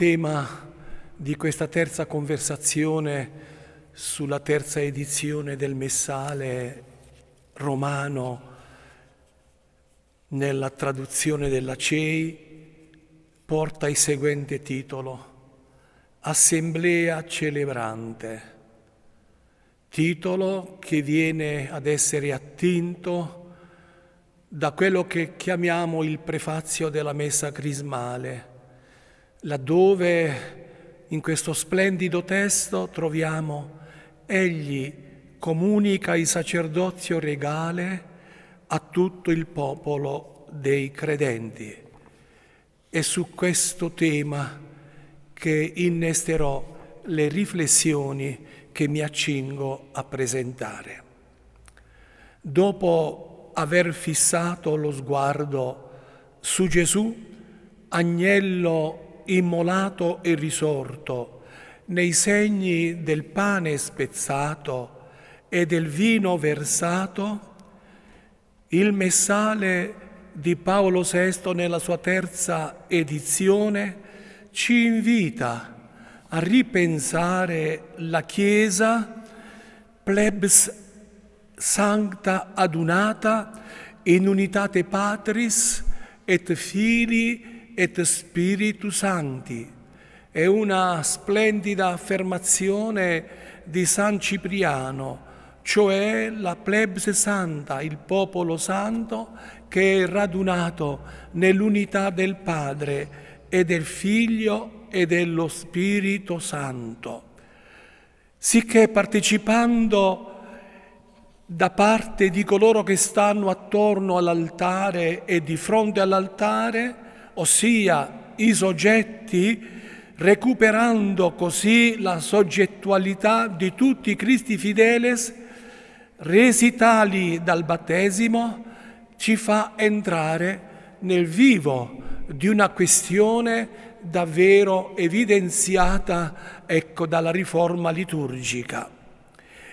tema di questa terza conversazione sulla terza edizione del Messale romano nella traduzione della CEI porta il seguente titolo Assemblea celebrante, titolo che viene ad essere attinto da quello che chiamiamo il prefazio della messa crismale laddove in questo splendido testo troviamo Egli comunica il sacerdozio regale a tutto il popolo dei credenti. È su questo tema che innesterò le riflessioni che mi accingo a presentare. Dopo aver fissato lo sguardo su Gesù, agnello immolato e risorto, nei segni del pane spezzato e del vino versato, il messale di Paolo VI nella sua terza edizione ci invita a ripensare la Chiesa plebs sancta adunata in unitate patris et filii et Spiritu Santi. È una splendida affermazione di San Cipriano, cioè la plebs santa, il popolo santo che è radunato nell'unità del Padre e del Figlio e dello Spirito Santo. Sicché partecipando da parte di coloro che stanno attorno all'altare e di fronte all'altare, ossia i soggetti, recuperando così la soggettualità di tutti i Cristi fideles, resi tali dal battesimo, ci fa entrare nel vivo di una questione davvero evidenziata ecco, dalla riforma liturgica.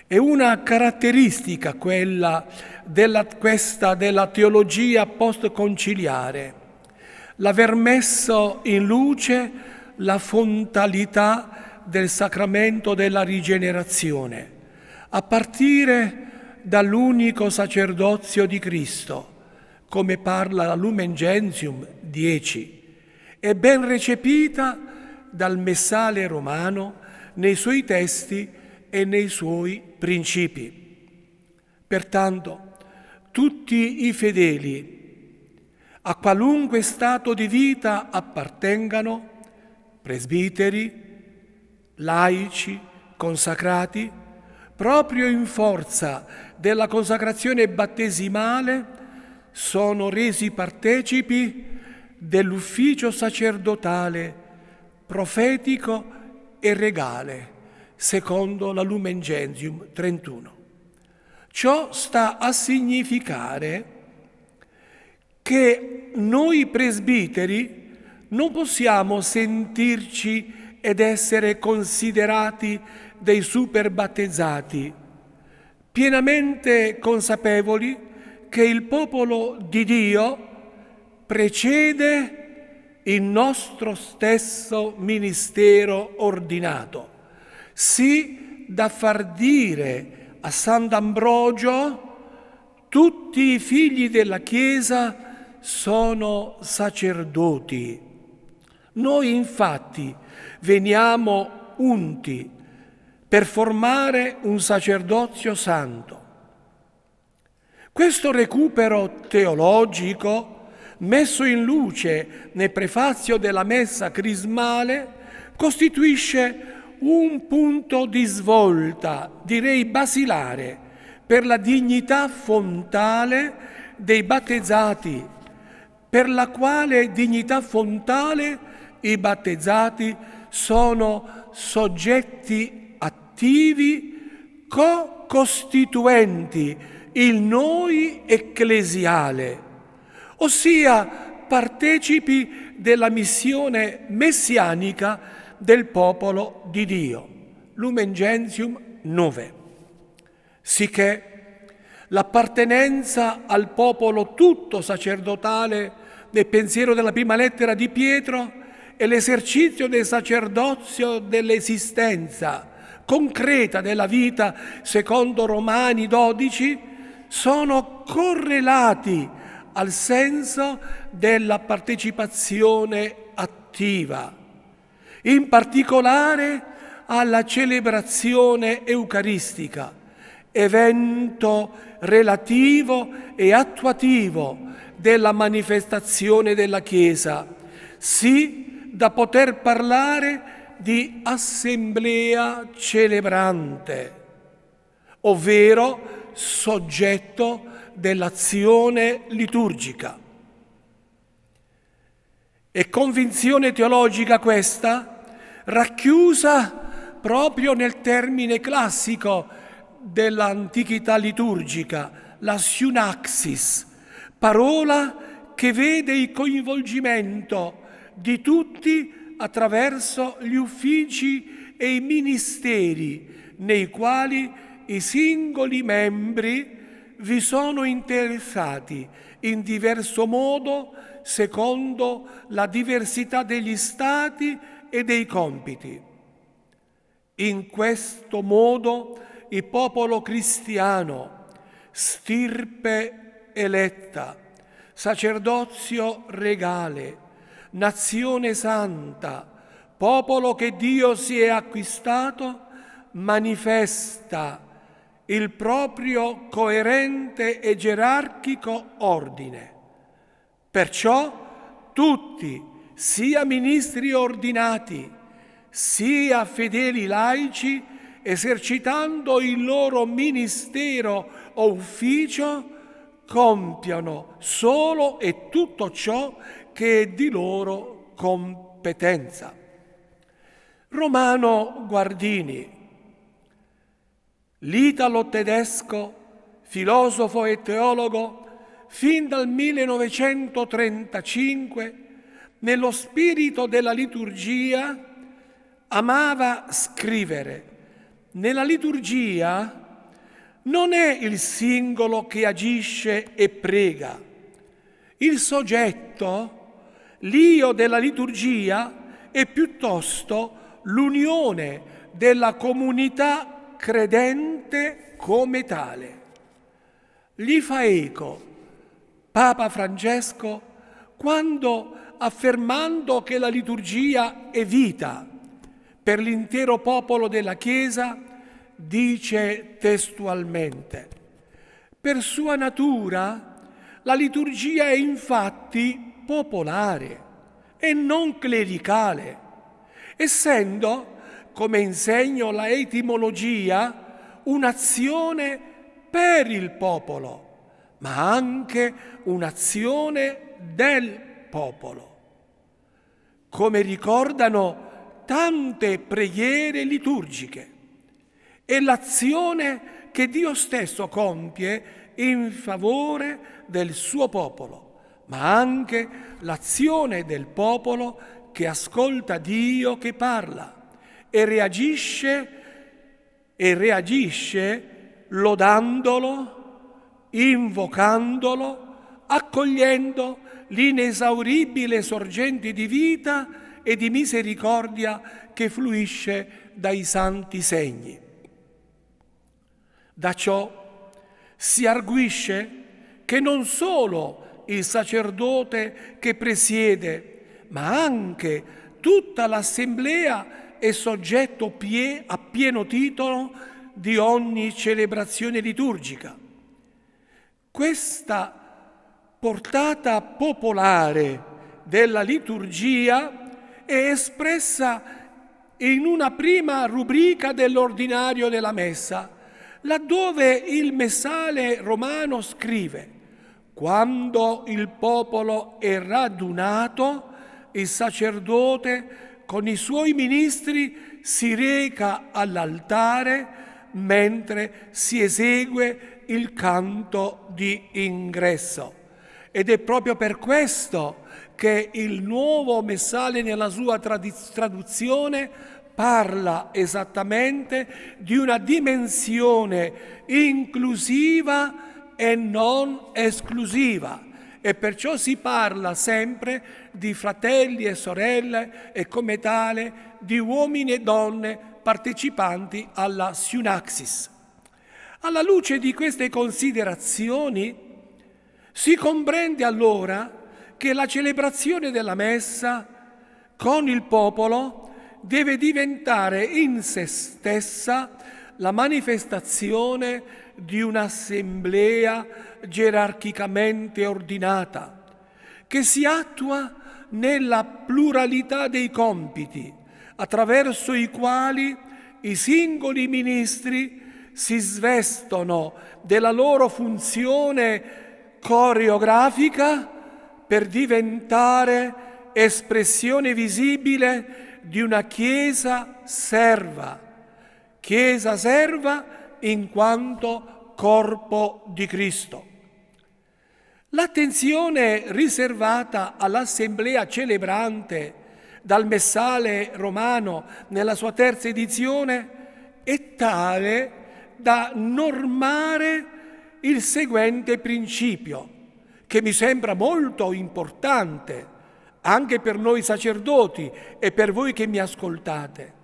È una caratteristica quella della, questa della teologia postconciliare l'aver messo in luce la fontalità del sacramento della rigenerazione, a partire dall'unico sacerdozio di Cristo, come parla la Lumen Gentium 10, e ben recepita dal Messale romano nei suoi testi e nei suoi principi. Pertanto, tutti i fedeli a qualunque stato di vita appartengano, presbiteri, laici, consacrati, proprio in forza della consacrazione battesimale, sono resi partecipi dell'ufficio sacerdotale, profetico e regale, secondo la Lumen Gentium 31. Ciò sta a significare che noi presbiteri non possiamo sentirci ed essere considerati dei superbattezzati, pienamente consapevoli che il popolo di Dio precede il nostro stesso ministero ordinato, sì da far dire a Sant'Ambrogio tutti i figli della Chiesa sono sacerdoti. Noi infatti veniamo unti per formare un sacerdozio santo. Questo recupero teologico messo in luce nel prefazio della messa crismale costituisce un punto di svolta, direi basilare, per la dignità fontale dei battezzati per la quale dignità fontale i battezzati sono soggetti attivi co-costituenti il noi ecclesiale, ossia partecipi della missione messianica del popolo di Dio. Lumen Gentium 9. Sicché l'appartenenza al popolo tutto sacerdotale nel pensiero della prima lettera di Pietro e l'esercizio del sacerdozio dell'esistenza concreta della vita secondo Romani 12 sono correlati al senso della partecipazione attiva, in particolare alla celebrazione eucaristica evento relativo e attuativo della manifestazione della Chiesa, sì da poter parlare di assemblea celebrante, ovvero soggetto dell'azione liturgica. E convinzione teologica questa, racchiusa proprio nel termine classico dell'antichità liturgica, la siunaxis, parola che vede il coinvolgimento di tutti attraverso gli uffici e i ministeri nei quali i singoli membri vi sono interessati in diverso modo secondo la diversità degli stati e dei compiti. In questo modo il popolo cristiano, stirpe eletta, sacerdozio regale, nazione santa, popolo che Dio si è acquistato, manifesta il proprio coerente e gerarchico ordine. Perciò tutti, sia ministri ordinati, sia fedeli laici, esercitando il loro ministero o ufficio, compiano solo e tutto ciò che è di loro competenza. Romano Guardini, l'italo-tedesco, filosofo e teologo, fin dal 1935, nello spirito della liturgia, amava scrivere nella liturgia non è il singolo che agisce e prega. Il soggetto, l'io della liturgia, è piuttosto l'unione della comunità credente come tale. Gli fa eco Papa Francesco quando, affermando che la liturgia è vita per l'intero popolo della Chiesa, dice testualmente, per sua natura la liturgia è infatti popolare e non clericale, essendo, come insegno la etimologia, un'azione per il popolo, ma anche un'azione del popolo. Come ricordano tante preghiere liturgiche è l'azione che Dio stesso compie in favore del suo popolo, ma anche l'azione del popolo che ascolta Dio che parla e reagisce, e reagisce lodandolo, invocandolo, accogliendo l'inesauribile sorgente di vita e di misericordia che fluisce dai santi segni. Da ciò si arguisce che non solo il sacerdote che presiede, ma anche tutta l'assemblea è soggetto pie, a pieno titolo di ogni celebrazione liturgica. Questa portata popolare della liturgia è espressa in una prima rubrica dell'ordinario della messa, laddove il messale romano scrive, quando il popolo è radunato, il sacerdote con i suoi ministri si reca all'altare mentre si esegue il canto di ingresso. Ed è proprio per questo che il nuovo Messale nella sua traduzione parla esattamente di una dimensione inclusiva e non esclusiva e perciò si parla sempre di fratelli e sorelle e come tale di uomini e donne partecipanti alla Syunaxis. Alla luce di queste considerazioni si comprende allora che la celebrazione della messa con il popolo deve diventare in se stessa la manifestazione di un'assemblea gerarchicamente ordinata, che si attua nella pluralità dei compiti attraverso i quali i singoli ministri si svestono della loro funzione coreografica per diventare espressione visibile di una Chiesa serva, Chiesa serva in quanto corpo di Cristo. L'attenzione riservata all'assemblea celebrante dal Messale romano nella sua terza edizione è tale da normare il seguente principio, che mi sembra molto importante anche per noi sacerdoti e per voi che mi ascoltate.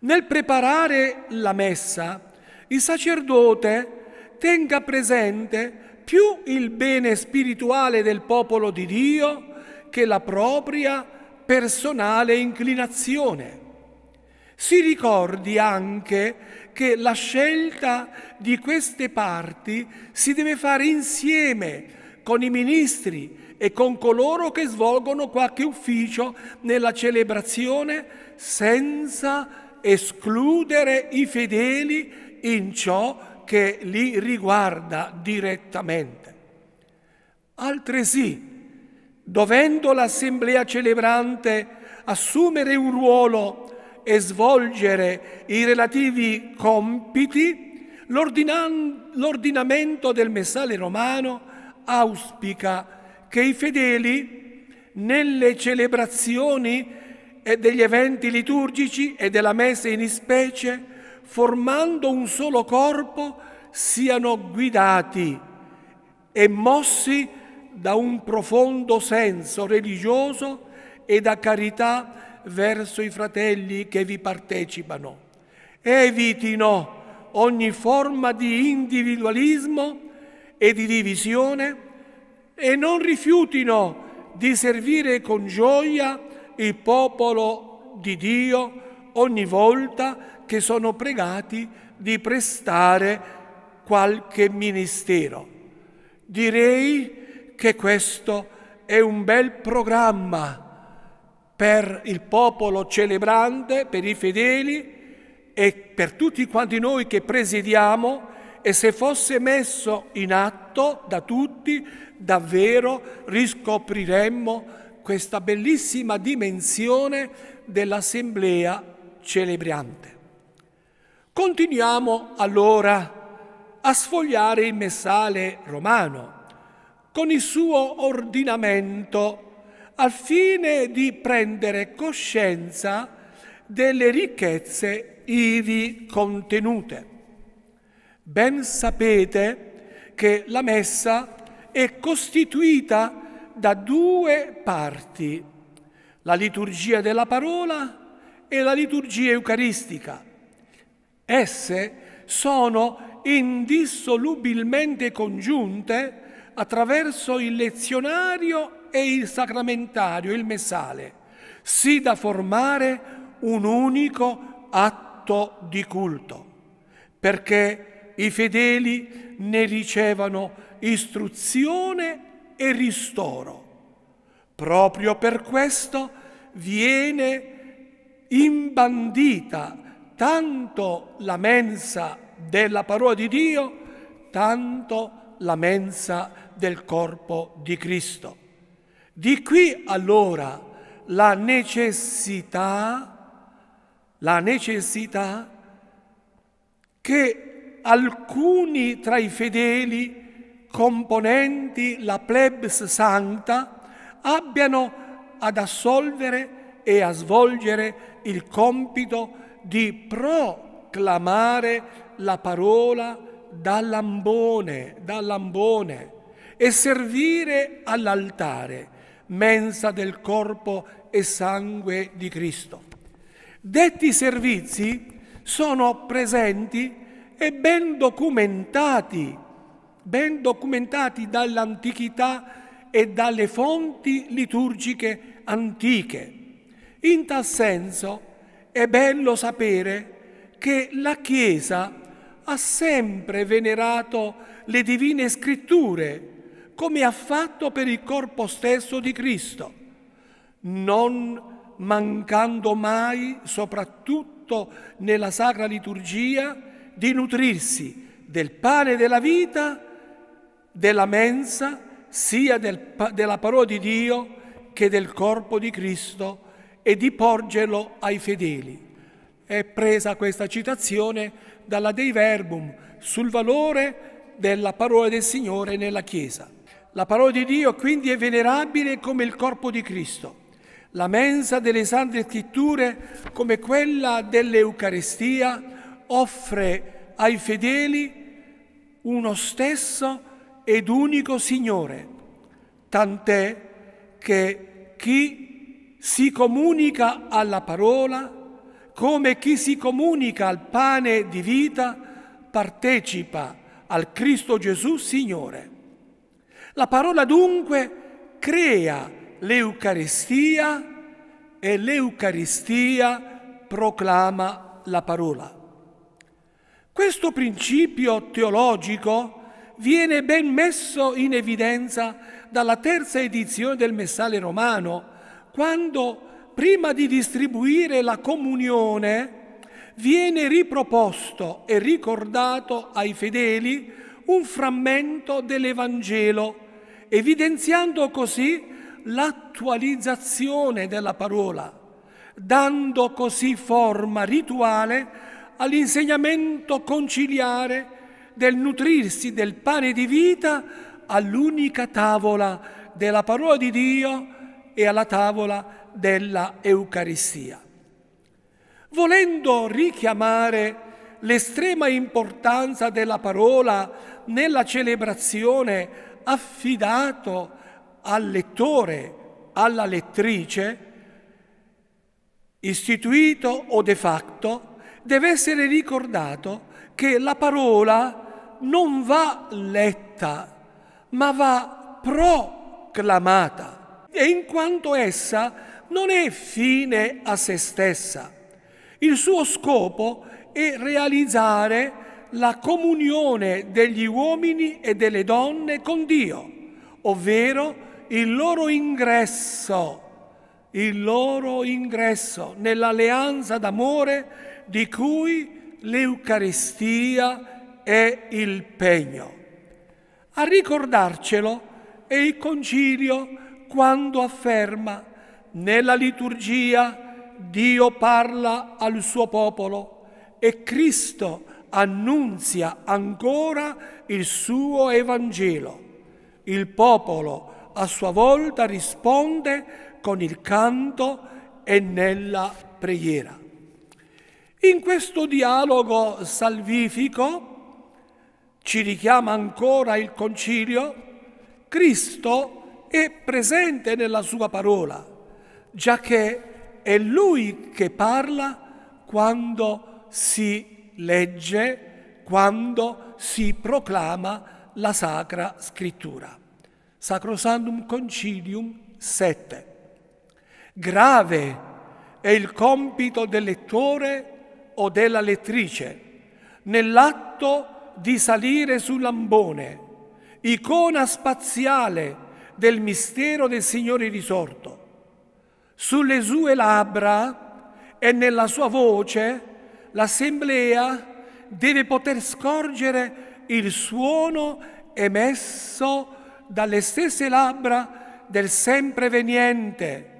Nel preparare la messa, il sacerdote tenga presente più il bene spirituale del popolo di Dio che la propria personale inclinazione. Si ricordi anche che la scelta di queste parti si deve fare insieme con i ministri e con coloro che svolgono qualche ufficio nella celebrazione senza escludere i fedeli in ciò che li riguarda direttamente. Altresì, dovendo l'assemblea celebrante assumere un ruolo e svolgere i relativi compiti, l'ordinamento del messale romano auspica che i fedeli nelle celebrazioni e degli eventi liturgici e della messa in specie, formando un solo corpo, siano guidati e mossi da un profondo senso religioso e da carità verso i fratelli che vi partecipano. Evitino ogni forma di individualismo e di divisione e non rifiutino di servire con gioia il popolo di Dio ogni volta che sono pregati di prestare qualche ministero. Direi che questo è un bel programma per il popolo celebrante, per i fedeli e per tutti quanti noi che presidiamo e se fosse messo in atto da tutti davvero riscopriremmo questa bellissima dimensione dell'assemblea celebrante. Continuiamo allora a sfogliare il messale romano con il suo ordinamento al fine di prendere coscienza delle ricchezze ivi contenute. Ben sapete che la messa è costituita da due parti, la liturgia della parola e la liturgia eucaristica. Esse sono indissolubilmente congiunte attraverso il lezionario e il sacramentario, il messale, sì da formare un unico atto di culto, perché i fedeli ne ricevano istruzione e ristoro. Proprio per questo viene imbandita tanto la mensa della parola di Dio, tanto la mensa del corpo di Cristo. Di qui allora la necessità, la necessità che alcuni tra i fedeli componenti la plebs santa abbiano ad assolvere e a svolgere il compito di proclamare la parola dall'ambone, dall'ambone e servire all'altare, mensa del corpo e sangue di Cristo. Detti servizi sono presenti e ben documentati, ben documentati dall'antichità e dalle fonti liturgiche antiche. In tal senso è bello sapere che la Chiesa ha sempre venerato le divine scritture, come ha fatto per il corpo stesso di Cristo, non mancando mai, soprattutto nella sacra liturgia, di nutrirsi del pane della vita, della mensa, sia del, della parola di Dio che del corpo di Cristo e di porgerlo ai fedeli. È presa questa citazione dalla Dei Verbum sul valore della parola del Signore nella Chiesa. La parola di Dio quindi è venerabile come il corpo di Cristo la mensa delle sante scritture come quella dell'Eucarestia offre ai fedeli uno stesso ed unico Signore, tant'è che chi si comunica alla parola, come chi si comunica al pane di vita, partecipa al Cristo Gesù Signore. La parola dunque crea l'Eucaristia e l'Eucaristia proclama la parola. Questo principio teologico viene ben messo in evidenza dalla terza edizione del Messale Romano, quando prima di distribuire la comunione viene riproposto e ricordato ai fedeli un frammento dell'Evangelo, evidenziando così l'attualizzazione della parola, dando così forma rituale all'insegnamento conciliare del nutrirsi del pane di vita all'unica tavola della parola di Dio e alla tavola della Eucaristia. Volendo richiamare l'estrema importanza della parola nella celebrazione affidato al lettore, alla lettrice, istituito o de facto, deve essere ricordato che la parola non va letta, ma va proclamata, e in quanto essa non è fine a se stessa. Il suo scopo è realizzare la comunione degli uomini e delle donne con Dio, ovvero il loro ingresso, il loro ingresso nell'alleanza d'amore di cui l'Eucaristia è il pegno. A ricordarcelo è il concilio quando afferma nella liturgia Dio parla al suo popolo e Cristo annunzia ancora il suo Evangelo. Il popolo a sua volta risponde con il canto e nella preghiera. In questo dialogo salvifico ci richiama ancora il concilio, Cristo è presente nella sua parola, già che è lui che parla quando si legge, quando si proclama la sacra scrittura. Sacrosantum Concilium 7. Grave è il compito del lettore o della lettrice, nell'atto di salire sul lambone, icona spaziale del mistero del Signore risorto. Sulle sue labbra e nella sua voce l'assemblea deve poter scorgere il suono emesso dalle stesse labbra del sempre veniente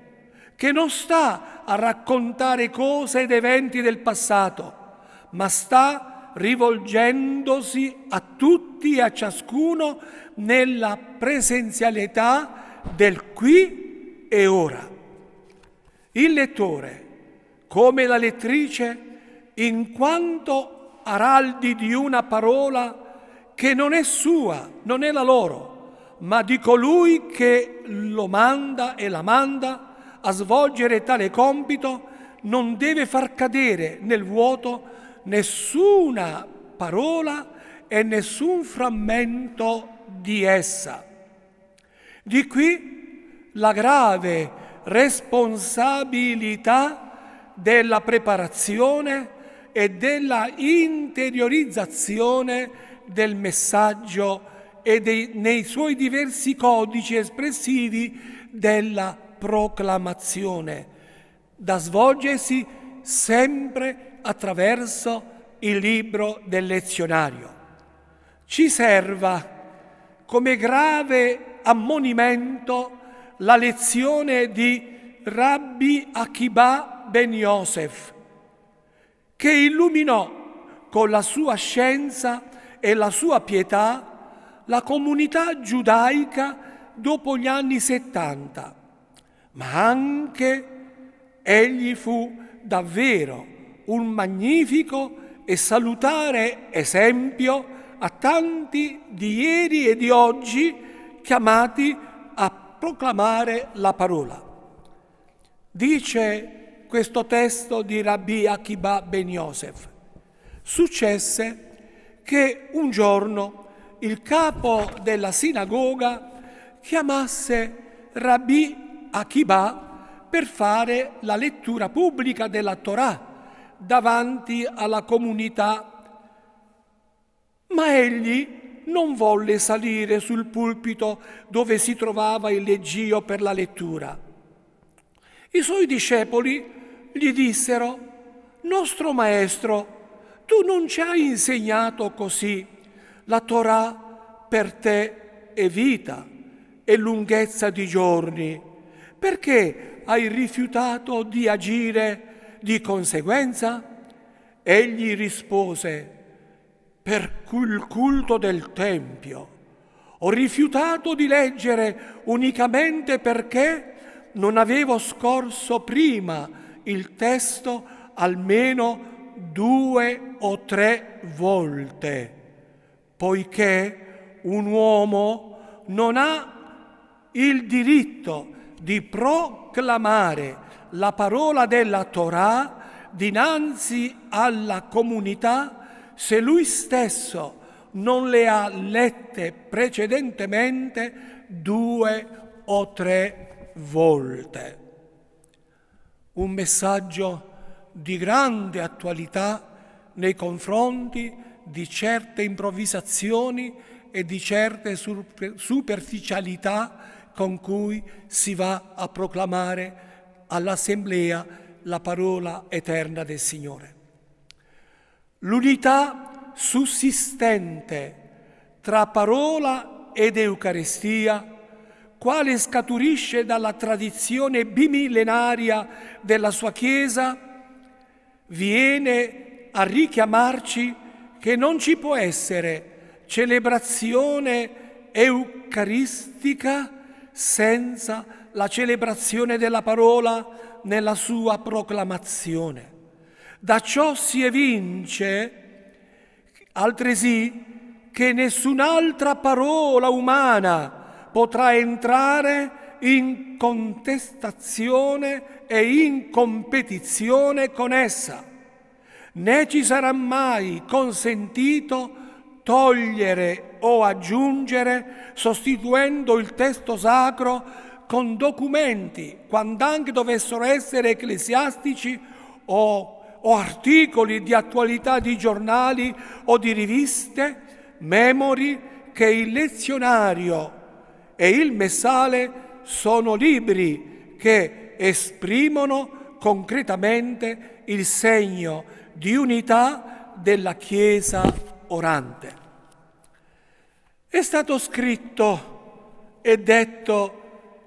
che non sta a raccontare cose ed eventi del passato, ma sta rivolgendosi a tutti e a ciascuno nella presenzialità del qui e ora. Il lettore, come la lettrice, in quanto araldi di una parola che non è sua, non è la loro, ma di colui che lo manda e la manda, a svolgere tale compito non deve far cadere nel vuoto nessuna parola e nessun frammento di essa. Di qui la grave responsabilità della preparazione e della interiorizzazione del messaggio e dei, nei suoi diversi codici espressivi della proclamazione da svolgersi sempre attraverso il libro del lezionario. Ci serva come grave ammonimento la lezione di Rabbi Akiba ben Yosef, che illuminò con la sua scienza e la sua pietà la comunità giudaica dopo gli anni 70 ma anche egli fu davvero un magnifico e salutare esempio a tanti di ieri e di oggi chiamati a proclamare la parola. Dice questo testo di Rabbi Akiba ben Yosef. Successe che un giorno il capo della sinagoga chiamasse Rabbi a Kibbah per fare la lettura pubblica della Torah davanti alla comunità. Ma egli non volle salire sul pulpito dove si trovava il leggio per la lettura. I suoi discepoli gli dissero, nostro maestro, tu non ci hai insegnato così, la Torah per te è vita e lunghezza di giorni perché hai rifiutato di agire di conseguenza? Egli rispose, per il culto del Tempio. Ho rifiutato di leggere unicamente perché non avevo scorso prima il testo almeno due o tre volte, poiché un uomo non ha il diritto di proclamare la parola della Torah dinanzi alla comunità se lui stesso non le ha lette precedentemente due o tre volte. Un messaggio di grande attualità nei confronti di certe improvvisazioni e di certe superficialità con cui si va a proclamare all'Assemblea la parola eterna del Signore. L'unità sussistente tra parola ed Eucaristia, quale scaturisce dalla tradizione bimillenaria della sua Chiesa, viene a richiamarci che non ci può essere celebrazione eucaristica senza la celebrazione della parola nella sua proclamazione. Da ciò si evince altresì che nessun'altra parola umana potrà entrare in contestazione e in competizione con essa, né ci sarà mai consentito togliere o aggiungere sostituendo il testo sacro con documenti, quand'anche dovessero essere ecclesiastici o, o articoli di attualità di giornali o di riviste, memori che il lezionario e il messale sono libri che esprimono concretamente il segno di unità della Chiesa orante. È stato scritto e detto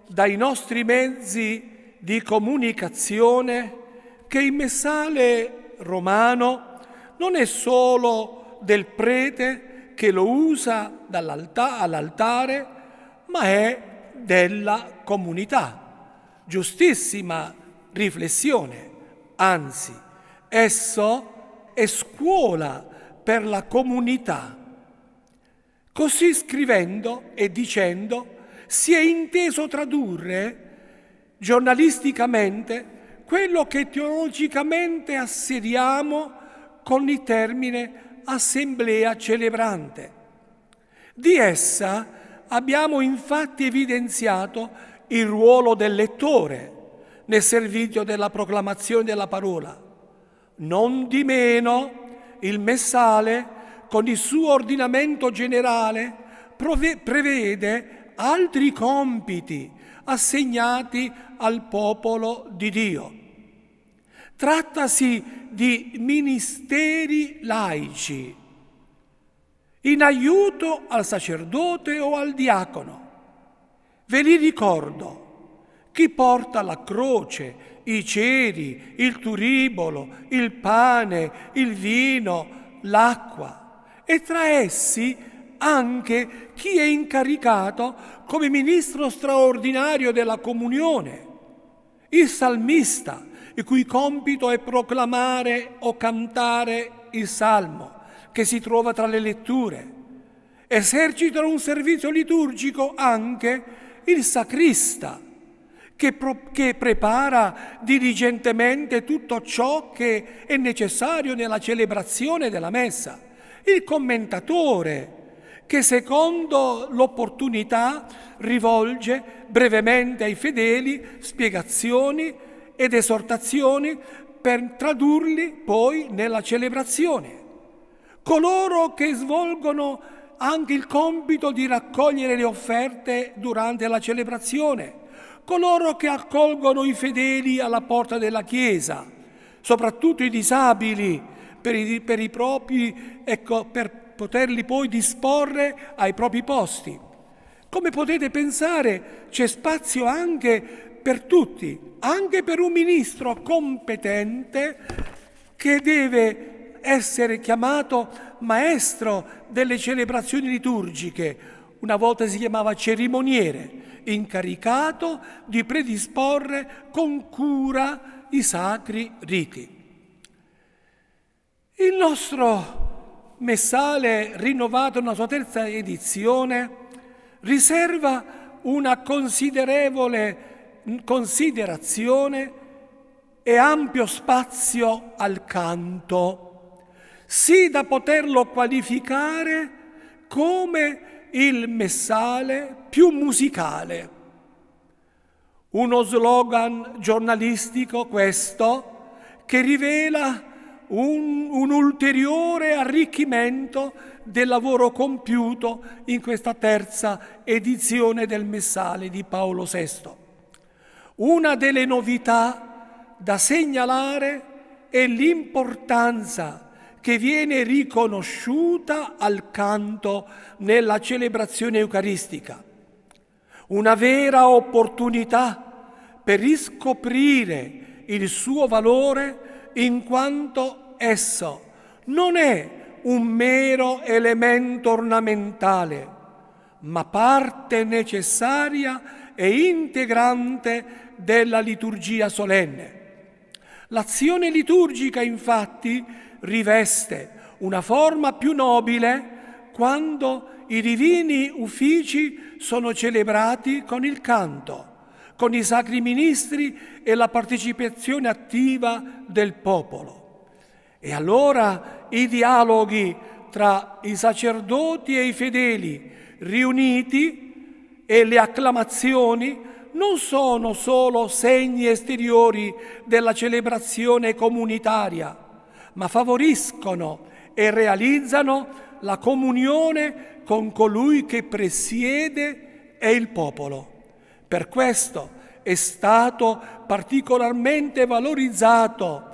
dai nostri mezzi di comunicazione che il messale romano non è solo del prete che lo usa all'altare, ma è della comunità. Giustissima riflessione, anzi, esso è scuola per la comunità Così scrivendo e dicendo si è inteso tradurre giornalisticamente quello che teologicamente asseriamo con il termine assemblea celebrante. Di essa abbiamo infatti evidenziato il ruolo del lettore nel servizio della proclamazione della parola. Non di meno il messale con il suo ordinamento generale, prevede altri compiti assegnati al popolo di Dio. Trattasi di ministeri laici, in aiuto al sacerdote o al diacono. Ve li ricordo. Chi porta la croce, i ceri, il turibolo, il pane, il vino, l'acqua e tra essi anche chi è incaricato come ministro straordinario della comunione, il salmista, il cui compito è proclamare o cantare il salmo che si trova tra le letture. Esercitano un servizio liturgico anche il sacrista, che, pro- che, prepara diligentemente tutto ciò che è necessario nella celebrazione della messa il commentatore che secondo l'opportunità rivolge brevemente ai fedeli spiegazioni ed esortazioni per tradurli poi nella celebrazione. Coloro che svolgono anche il compito di raccogliere le offerte durante la celebrazione, coloro che accolgono i fedeli alla porta della Chiesa, soprattutto i disabili, per i, per i propri, ecco, per poterli poi disporre ai propri posti. Come potete pensare c'è spazio anche per tutti, anche per un ministro competente che deve essere chiamato maestro delle celebrazioni liturgiche, una volta si chiamava cerimoniere, incaricato di predisporre con cura i sacri riti. Il nostro messale, rinnovato nella sua terza edizione, riserva una considerevole considerazione e ampio spazio al canto, sì da poterlo qualificare come il messale più musicale. Uno slogan giornalistico questo che rivela un, un ulteriore arricchimento del lavoro compiuto in questa terza edizione del Messale di Paolo VI. Una delle novità da segnalare è l'importanza che viene riconosciuta al canto nella celebrazione eucaristica. Una vera opportunità per riscoprire il suo valore in quanto esso non è un mero elemento ornamentale, ma parte necessaria e integrante della liturgia solenne. L'azione liturgica infatti riveste una forma più nobile quando i divini uffici sono celebrati con il canto con i sacri ministri e la partecipazione attiva del popolo. E allora i dialoghi tra i sacerdoti e i fedeli riuniti e le acclamazioni non sono solo segni esteriori della celebrazione comunitaria, ma favoriscono e realizzano la comunione con colui che presiede e il popolo. Per questo è stato particolarmente valorizzato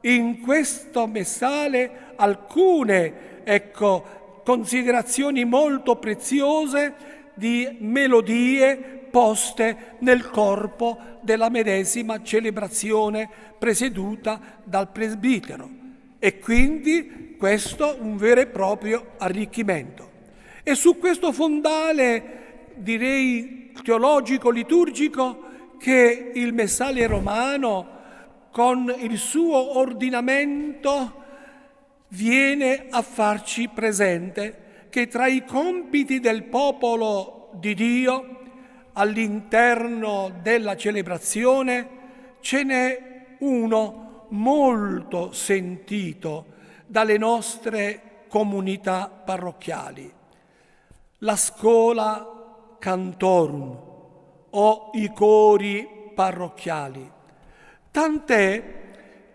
in questo messale alcune ecco, considerazioni molto preziose di melodie poste nel corpo della medesima celebrazione presieduta dal presbitero e quindi questo un vero e proprio arricchimento. E su questo fondale direi teologico-liturgico che il messale romano con il suo ordinamento viene a farci presente che tra i compiti del popolo di Dio all'interno della celebrazione ce n'è uno molto sentito dalle nostre comunità parrocchiali. La scuola cantorum o i cori parrocchiali, tant'è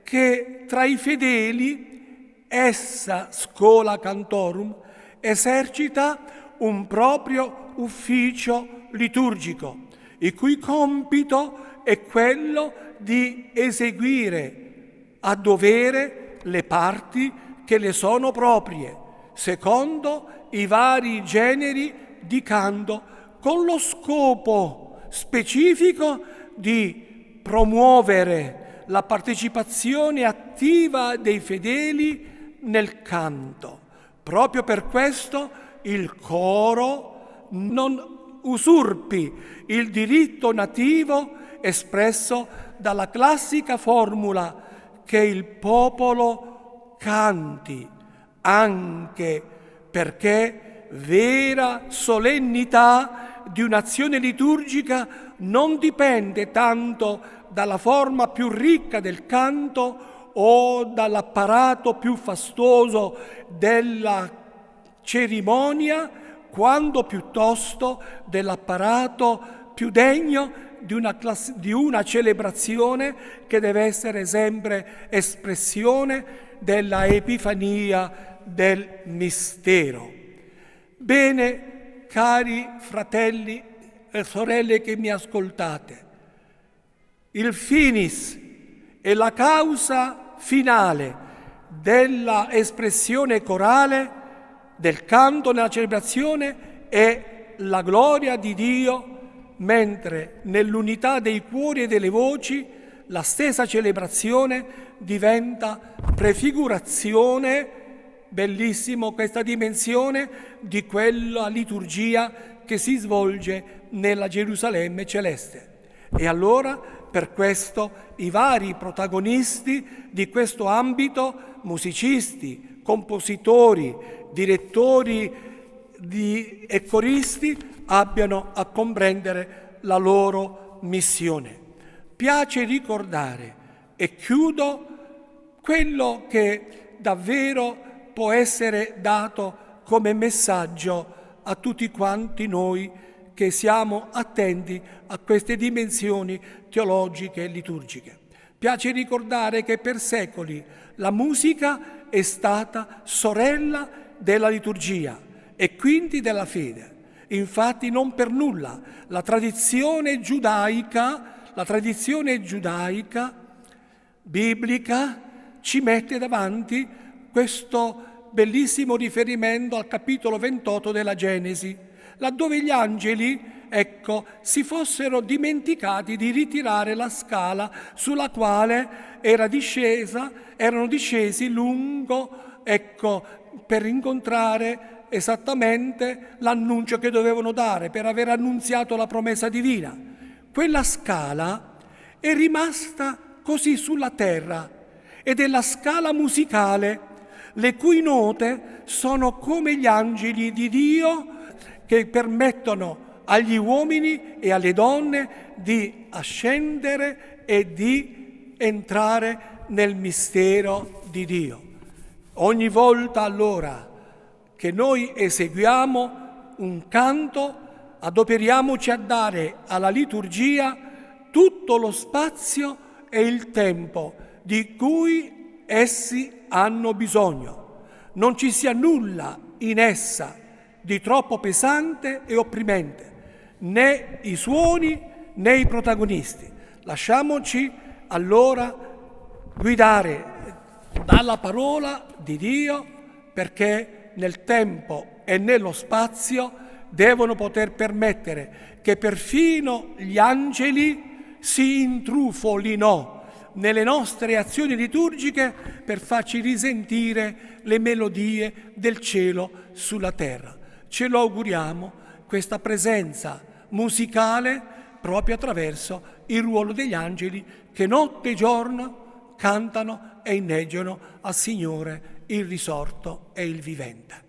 che tra i fedeli essa, scola cantorum, esercita un proprio ufficio liturgico, il cui compito è quello di eseguire a dovere le parti che le sono proprie, secondo i vari generi di canto con lo scopo specifico di promuovere la partecipazione attiva dei fedeli nel canto. Proprio per questo il coro non usurpi il diritto nativo espresso dalla classica formula che il popolo canti, anche perché vera solennità di un'azione liturgica non dipende tanto dalla forma più ricca del canto o dall'apparato più fastoso della cerimonia, quanto piuttosto dell'apparato più degno di una, class- di una, celebrazione che deve essere sempre espressione della epifania del mistero. Bene, Cari fratelli e sorelle che mi ascoltate, il finis e la causa finale della espressione corale del canto nella celebrazione è la gloria di Dio, mentre nell'unità dei cuori e delle voci la stessa celebrazione diventa prefigurazione bellissimo questa dimensione di quella liturgia che si svolge nella Gerusalemme celeste. E allora per questo i vari protagonisti di questo ambito, musicisti, compositori, direttori di, e coristi, abbiano a comprendere la loro missione. Piace ricordare, e chiudo, quello che davvero può essere dato come messaggio a tutti quanti noi che siamo attenti a queste dimensioni teologiche e liturgiche. Piace ricordare che per secoli la musica è stata sorella della liturgia e quindi della fede. Infatti non per nulla la tradizione giudaica, la tradizione giudaica biblica ci mette davanti questo bellissimo riferimento al capitolo 28 della Genesi, laddove gli angeli, ecco, si fossero dimenticati di ritirare la scala sulla quale era discesa, erano discesi lungo, ecco, per incontrare esattamente l'annuncio che dovevano dare, per aver annunziato la promessa divina. Quella scala è rimasta così sulla terra ed è la scala musicale le cui note sono come gli angeli di Dio che permettono agli uomini e alle donne di ascendere e di entrare nel mistero di Dio. Ogni volta allora che noi eseguiamo un canto, adoperiamoci a dare alla liturgia tutto lo spazio e il tempo di cui essi hanno bisogno. Non ci sia nulla in essa di troppo pesante e opprimente, né i suoni né i protagonisti. Lasciamoci allora guidare dalla parola di Dio perché nel tempo e nello spazio devono poter permettere che perfino gli angeli si intrufolino nelle nostre azioni liturgiche per farci risentire le melodie del cielo sulla terra. Ce lo auguriamo questa presenza musicale proprio attraverso il ruolo degli angeli che notte e giorno cantano e inneggiano al Signore il risorto e il vivente.